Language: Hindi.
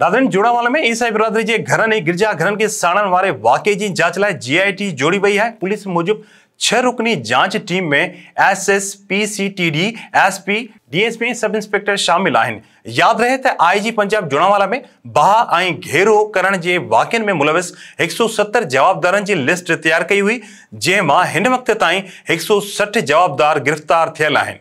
नादन जोड़ावाला में ईसाई बिरादरी जी घर एक गिरजा घरन के साड़न वाले वाके जी जांच लाए जीआईटी जोड़ी वही है पुलिस मुजब छह रुकनी जांच टीम में S S P C T D S P DSP sub inspector शामिल आहिनि याद रहे आई आईजी पंजाब जुड़ावाला में बाह आई घेरो करण के वाक्य में मुलविस 170 जवाबदार की लिस्ट तैयार कई हुई जैमां वक्त हिन एक सौ सठ जवाबदार गिरफ़्तार थियल